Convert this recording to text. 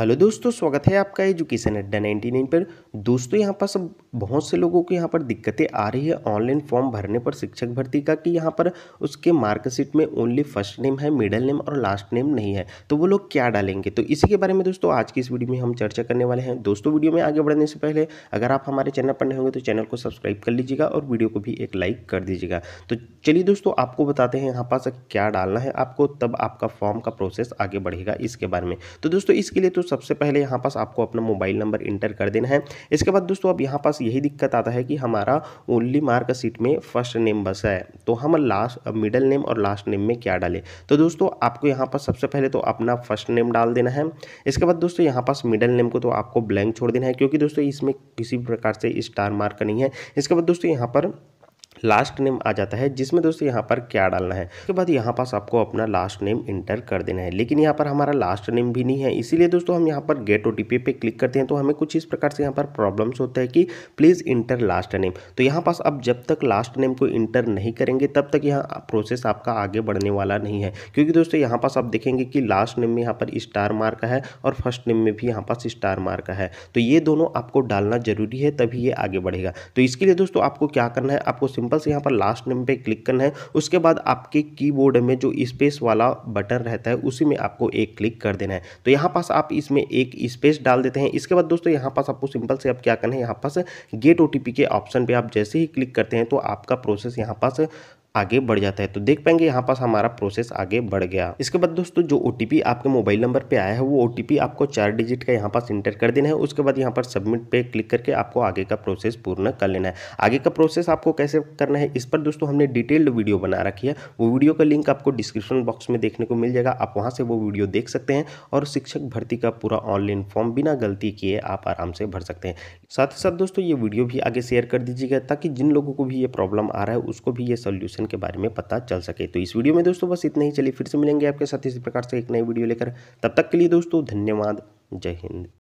hello दोस्तों स्वागत है आपका एजुकेशन अड्डा नाइन्टी नाइन पर दोस्तों यहाँ पर सब बहुत से लोगों को यहाँ पर दिक्कतें आ रही है ऑनलाइन फॉर्म भरने पर शिक्षक भर्ती का कि यहाँ पर उसके मार्कशीट में ओनली फर्स्ट नेम है मिडिल नेम और लास्ट नेम नहीं है तो वो लोग क्या डालेंगे तो इसी के बारे में दोस्तों आज की इस वीडियो में हम चर्चा करने वाले हैं दोस्तों वीडियो में आगे बढ़ने से पहले अगर आप हमारे चैनल पर नहीं होंगे तो चैनल को सब्सक्राइब कर लीजिएगा और वीडियो को भी एक लाइक कर दीजिएगा तो चलिए दोस्तों आपको बताते हैं यहाँ पास क्या डालना है आपको तब आपका फॉर्म का प्रोसेस आगे बढ़ेगा इसके बारे में तो दोस्तों इसके लिए तो दोस्तों सबसे पहले यहाँ पास आपको अपना मोबाइल नंबर इंटर कर देना है इसके बाद दोस्तों अब यहाँ पास यही दिक्कत आता है कि हमारा ओनली मार्क सीट में फर्स्ट नेम बसा है तो हम लास्ट मिडल नेम और लास्ट नेम में क्या डालें तो दोस्तों आपको यहाँ पास सबसे पहले तो अपना फर्स्ट नेम डाल देना है इसके बाद दोस्तों यहाँ पास मिडल नेम को तो आपको ब्लैंक छोड़ देना है क्योंकि दोस्तों इसमें किसी प्रकार से स्टार मार्क नहीं है इसके बाद दोस्तों यहाँ पर लास्ट नेम आ जाता है जिसमें दोस्तों यहाँ पर क्या डालना है उसके बाद यहाँ पास आपको अपना लास्ट नेम इंटर कर देना है लेकिन यहाँ पर हमारा लास्ट नेम भी नहीं है इसीलिए दोस्तों हम यहाँ पर गेट ओ पे क्लिक करते हैं तो हमें कुछ इस प्रकार से यहाँ पर प्रॉब्लम्स होता है कि प्लीज़ इंटर लास्ट नेम तो यहाँ पास अब जब तक लास्ट नेम को इंटर नहीं करेंगे तब तक यहाँ प्रोसेस आपका आगे बढ़ने वाला नहीं है क्योंकि दोस्तों यहाँ पास आप देखेंगे कि लास्ट नेम में यहाँ पर स्टार मार्क का है और फर्स्ट नेम में भी यहाँ पास स्टार मार्क का है तो ये दोनों आपको डालना जरूरी है तभी ये आगे बढ़ेगा तो इसके लिए दोस्तों आपको क्या करना है आपको सिंपल बस यहाँ पर लास्ट नेम पे क्लिक करना है उसके बाद आपके कीबोर्ड में जो स्पेस वाला बटन रहता है उसी में आपको एक क्लिक कर देना है तो यहाँ पास आप इसमें एक स्पेस डाल देते हैं इसके बाद दोस्तों यहाँ पास आपको सिंपल से आप क्या करना है यहाँ पास गेट ओ के ऑप्शन पर आप जैसे ही क्लिक करते हैं तो आपका प्रोसेस यहाँ पास आगे बढ़ जाता है तो देख पाएंगे यहाँ पास हमारा प्रोसेस आगे बढ़ गया इसके बाद दोस्तों जो ओ आपके मोबाइल नंबर पे आया है वो ओ आपको चार डिजिट का यहाँ पास इंटर कर देना है उसके बाद यहाँ पर सबमिट पे क्लिक करके आपको आगे का प्रोसेस पूर्ण कर लेना है आगे का प्रोसेस आपको कैसे करना है इस पर दोस्तों हमने डिटेल्ड वीडियो बना रखी है वो वीडियो का लिंक आपको डिस्क्रिप्शन बॉक्स में देखने को मिल जाएगा आप वहाँ से वो वीडियो देख सकते हैं और शिक्षक भर्ती का पूरा ऑनलाइन फॉर्म बिना गलती किए आप आराम से भर सकते हैं साथ ही साथ दोस्तों ये वीडियो भी आगे शेयर कर दीजिएगा ताकि जिन लोगों को भी ये प्रॉब्लम आ रहा है उसको भी ये सोल्यूशन ऑप्शन के बारे में पता चल सके तो इस वीडियो में दोस्तों बस इतना ही चलिए फिर से मिलेंगे आपके साथ इसी प्रकार से एक नई वीडियो लेकर तब तक के लिए दोस्तों धन्यवाद जय हिंद